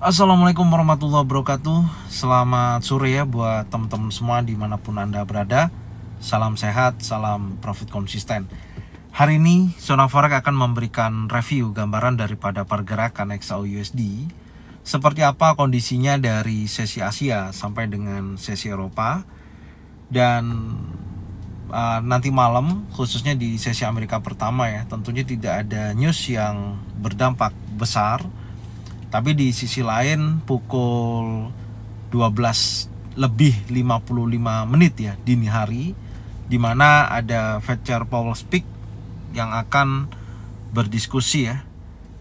Assalamualaikum warahmatullahi wabarakatuh Selamat sore ya buat teman-teman semua dimanapun Anda berada Salam sehat, salam profit konsisten Hari ini Zona Forex akan memberikan review gambaran daripada pergerakan XAU USD Seperti apa kondisinya dari sesi Asia sampai dengan sesi Eropa Dan uh, nanti malam khususnya di sesi Amerika pertama ya Tentunya tidak ada news yang berdampak besar tapi di sisi lain pukul 12 lebih 55 menit ya dini hari di mana ada Fetcher Powell Speak yang akan berdiskusi ya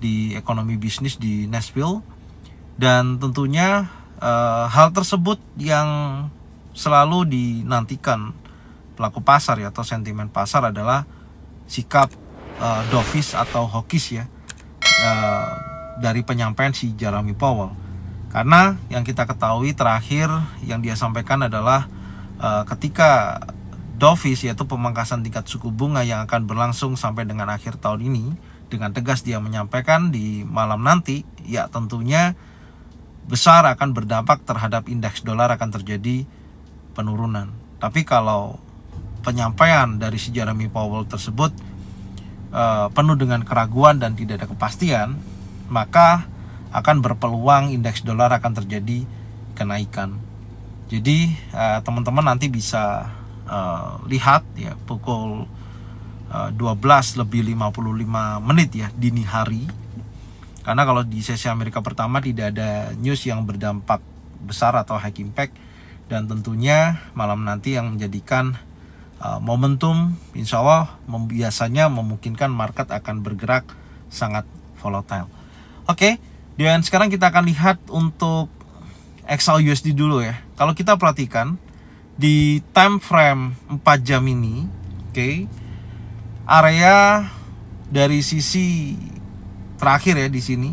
di ekonomi bisnis di Nashville dan tentunya e, hal tersebut yang selalu dinantikan pelaku pasar ya atau sentimen pasar adalah sikap e, eh, dovish atau hawkish ya e, dari penyampaian si Jeremy Powell. Karena yang kita ketahui terakhir yang dia sampaikan adalah uh, ketika dovish yaitu pemangkasan tingkat suku bunga yang akan berlangsung sampai dengan akhir tahun ini dengan tegas dia menyampaikan di malam nanti ya tentunya besar akan berdampak terhadap indeks dolar akan terjadi penurunan. Tapi kalau penyampaian dari si Jeremy Powell tersebut uh, penuh dengan keraguan dan tidak ada kepastian, maka akan berpeluang indeks dolar akan terjadi kenaikan. Jadi eh, teman-teman nanti bisa eh, lihat ya pukul 12 eh, lebih 55 menit ya dini hari. Karena kalau di sesi Amerika pertama tidak ada news yang berdampak besar atau high impact dan tentunya malam nanti yang menjadikan momentum insya Allah biasanya memungkinkan market akan bergerak sangat volatile. Oke, okay, dan sekarang kita akan lihat untuk Excel USD dulu ya. Kalau kita perhatikan di time frame 4 jam ini, oke, okay, area dari sisi terakhir ya di sini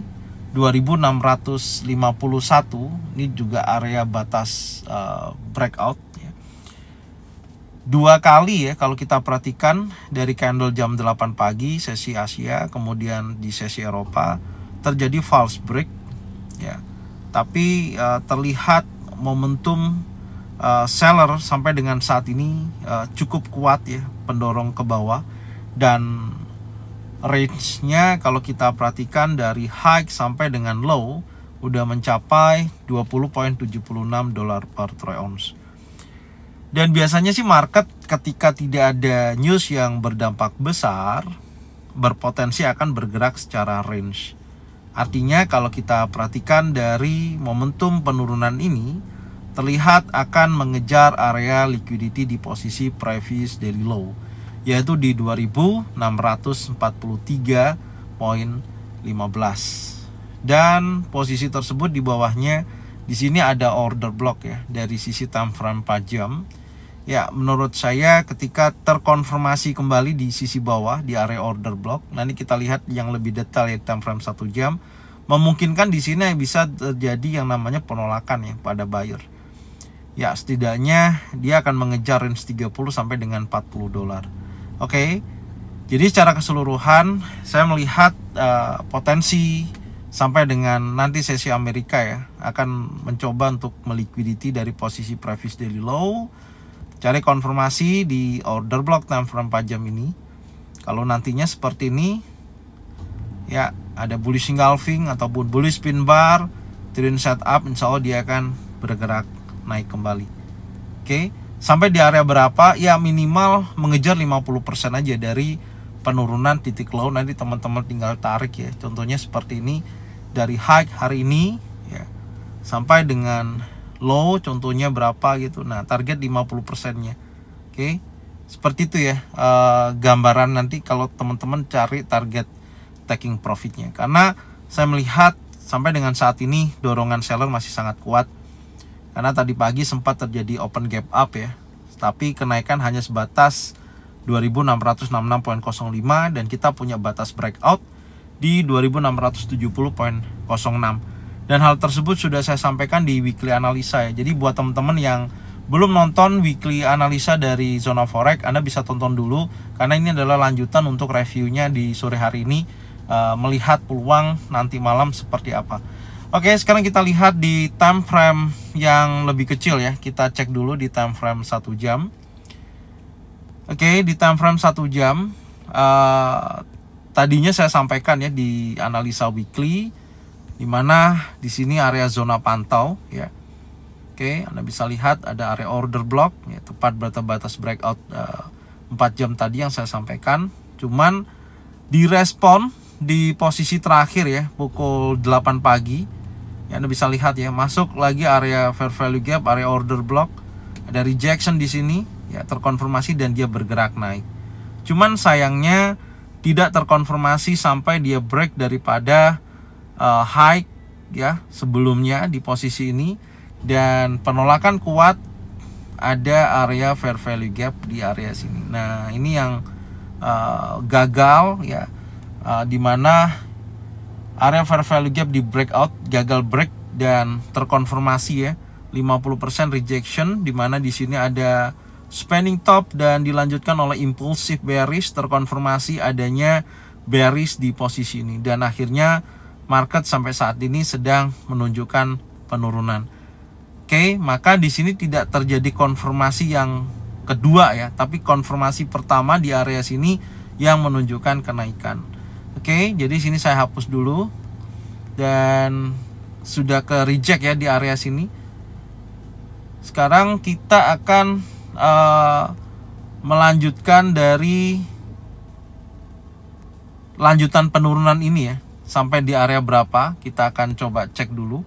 2651 ini juga area batas uh, breakout ya. dua kali ya kalau kita perhatikan dari candle jam 8 pagi sesi Asia kemudian di sesi Eropa terjadi false break ya tapi uh, terlihat momentum uh, seller sampai dengan saat ini uh, cukup kuat ya pendorong ke bawah dan range-nya kalau kita perhatikan dari high sampai dengan low udah mencapai 20.76 dolar per troy ounce. Dan biasanya sih market ketika tidak ada news yang berdampak besar berpotensi akan bergerak secara range. Artinya kalau kita perhatikan dari momentum penurunan ini terlihat akan mengejar area liquidity di posisi previous daily low yaitu di 2643.15 dan posisi tersebut di bawahnya di sini ada order block ya dari sisi time frame 4 jam Ya, menurut saya ketika terkonfirmasi kembali di sisi bawah di area order block, nanti kita lihat yang lebih detail ya time frame 1 jam, memungkinkan di sini bisa terjadi yang namanya penolakan ya pada buyer. Ya, setidaknya dia akan mengejar range 30 sampai dengan 40 dolar. Oke. Okay? Jadi secara keseluruhan saya melihat uh, potensi sampai dengan nanti sesi Amerika ya akan mencoba untuk melikuiditi dari posisi previous daily low Cari konfirmasi di order block time frame jam ini. Kalau nantinya seperti ini, ya ada bullish engulfing ataupun bullish pin bar, trend setup, insya Allah dia akan bergerak naik kembali. Oke, sampai di area berapa? Ya minimal mengejar 50% aja dari penurunan titik low nanti teman-teman tinggal tarik ya. Contohnya seperti ini dari high hari ini ya sampai dengan low contohnya berapa gitu nah target 50 persennya oke okay? seperti itu ya uh, gambaran nanti kalau teman-teman cari target taking profitnya karena saya melihat sampai dengan saat ini dorongan seller masih sangat kuat karena tadi pagi sempat terjadi open gap up ya tapi kenaikan hanya sebatas 2666.05 dan kita punya batas breakout di 2670.06 dan hal tersebut sudah saya sampaikan di weekly analisa ya. Jadi buat teman-teman yang belum nonton weekly analisa dari zona forex, Anda bisa tonton dulu karena ini adalah lanjutan untuk reviewnya di sore hari ini eh, melihat peluang nanti malam seperti apa. Oke, sekarang kita lihat di time frame yang lebih kecil ya. Kita cek dulu di time frame satu jam. Oke, di time frame satu jam uh, tadinya saya sampaikan ya di analisa weekly di mana di sini area zona pantau ya. Oke, Anda bisa lihat ada area order block ya, tepat batas-batas breakout uh, eh, 4 jam tadi yang saya sampaikan. Cuman direspon di posisi terakhir ya, pukul 8 pagi. Ya, Anda bisa lihat ya, masuk lagi area fair value gap, area order block. Ada rejection di sini, ya terkonfirmasi dan dia bergerak naik. Cuman sayangnya tidak terkonfirmasi sampai dia break daripada uh, high ya sebelumnya di posisi ini dan penolakan kuat ada area fair value gap di area sini. Nah ini yang uh, gagal ya uh, mana area fair value gap di breakout gagal break dan terkonfirmasi ya 50% rejection di mana di sini ada spending top dan dilanjutkan oleh impulsif bearish terkonfirmasi adanya bearish di posisi ini dan akhirnya market sampai saat ini sedang menunjukkan penurunan. Oke, maka di sini tidak terjadi konfirmasi yang kedua ya, tapi konfirmasi pertama di area sini yang menunjukkan kenaikan. Oke, jadi sini saya hapus dulu dan sudah ke reject ya di area sini. Sekarang kita akan uh, melanjutkan dari lanjutan penurunan ini ya sampai di area berapa kita akan coba cek dulu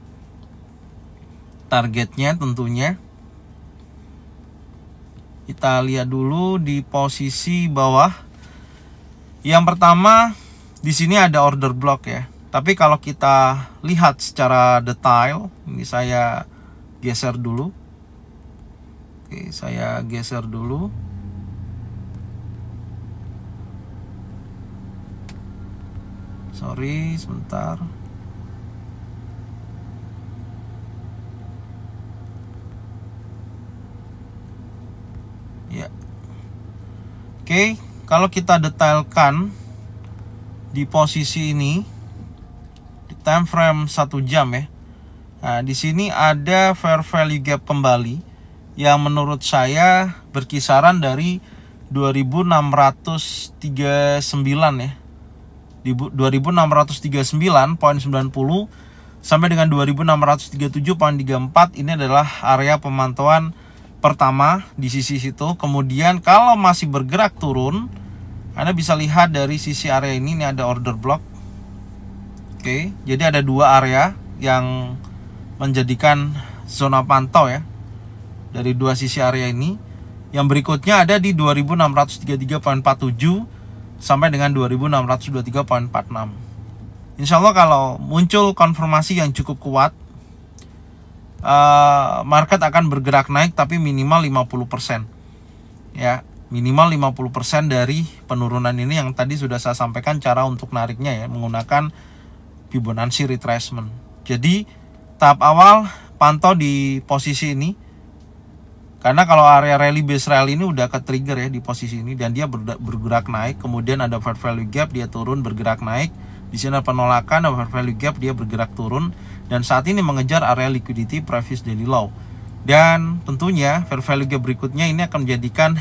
targetnya tentunya kita lihat dulu di posisi bawah yang pertama di sini ada order block ya tapi kalau kita lihat secara detail ini saya geser dulu oke saya geser dulu sorry sebentar ya oke kalau kita detailkan di posisi ini di time frame satu jam ya nah di sini ada fair value gap kembali yang menurut saya berkisaran dari 2639 ya 2639.90 sampai dengan 2637.34 ini adalah area pemantauan pertama di sisi situ. Kemudian kalau masih bergerak turun, Anda bisa lihat dari sisi area ini ini ada order block. Oke, jadi ada dua area yang menjadikan zona pantau ya dari dua sisi area ini. Yang berikutnya ada di 2633.47 sampai dengan 2623.46. Insya Allah kalau muncul konfirmasi yang cukup kuat, uh, market akan bergerak naik tapi minimal 50%. Ya, minimal 50% dari penurunan ini yang tadi sudah saya sampaikan cara untuk nariknya ya menggunakan Fibonacci retracement. Jadi tahap awal pantau di posisi ini karena kalau area rally base rally ini udah ke trigger ya di posisi ini dan dia bergerak naik, kemudian ada fair value gap dia turun bergerak naik. Di sini ada penolakan, ada fair value gap dia bergerak turun dan saat ini mengejar area liquidity previous daily low. Dan tentunya fair value gap berikutnya ini akan menjadikan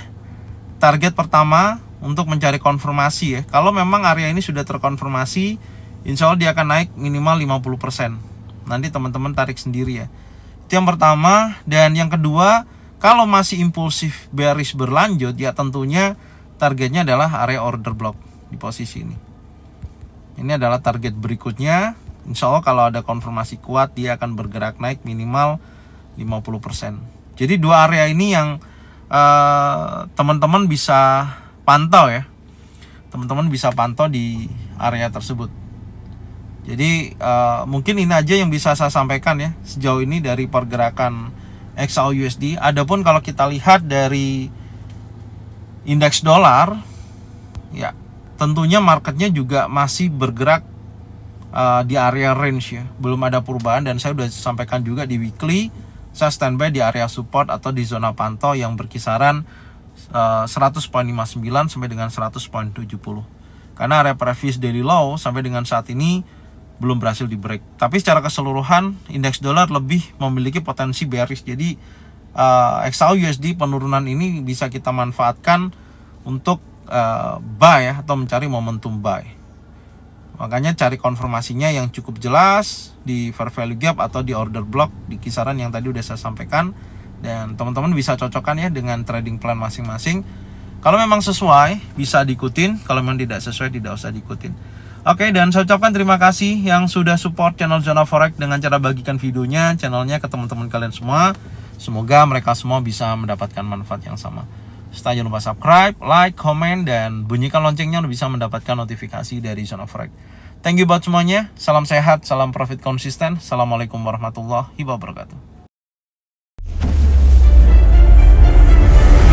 target pertama untuk mencari konfirmasi ya. Kalau memang area ini sudah terkonfirmasi, insya Allah dia akan naik minimal 50%. Nanti teman-teman tarik sendiri ya. Itu yang pertama. Dan yang kedua, kalau masih impulsif bearish berlanjut, ya tentunya targetnya adalah area order block di posisi ini. Ini adalah target berikutnya. Insya Allah kalau ada konfirmasi kuat, dia akan bergerak naik minimal 50%. Jadi dua area ini yang eh, teman-teman uh, bisa pantau ya. Teman-teman bisa pantau di area tersebut. Jadi uh, mungkin ini aja yang bisa saya sampaikan ya sejauh ini dari pergerakan XAUUSD. Adapun kalau kita lihat dari indeks dolar, ya tentunya marketnya juga masih bergerak uh, di area range ya. Belum ada perubahan dan saya sudah sampaikan juga di weekly saya standby di area support atau di zona pantau yang berkisaran uh, 100.59 sampai dengan 100.70. Karena area previous daily low sampai dengan saat ini belum berhasil di break. Tapi secara keseluruhan indeks dolar lebih memiliki potensi bearish. Jadi uh, eh, XAU USD penurunan ini bisa kita manfaatkan untuk uh, buy ya, atau mencari momentum buy. Makanya cari konfirmasinya yang cukup jelas di fair value gap atau di order block di kisaran yang tadi udah saya sampaikan dan teman-teman bisa cocokkan ya dengan trading plan masing-masing. Kalau memang sesuai bisa diikutin, kalau memang tidak sesuai tidak usah diikutin. Oke, dan saya ucapkan terima kasih yang sudah support channel Zona Forex dengan cara bagikan videonya, channelnya ke teman-teman kalian semua. Semoga mereka semua bisa mendapatkan manfaat yang sama. Setelah jangan lupa subscribe, like, komen, dan bunyikan loncengnya untuk bisa mendapatkan notifikasi dari Zona Forex. Thank you buat semuanya. Salam sehat, salam profit konsisten. Assalamualaikum warahmatullahi wabarakatuh.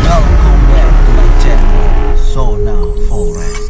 Welcome back to my channel, Zona Forex.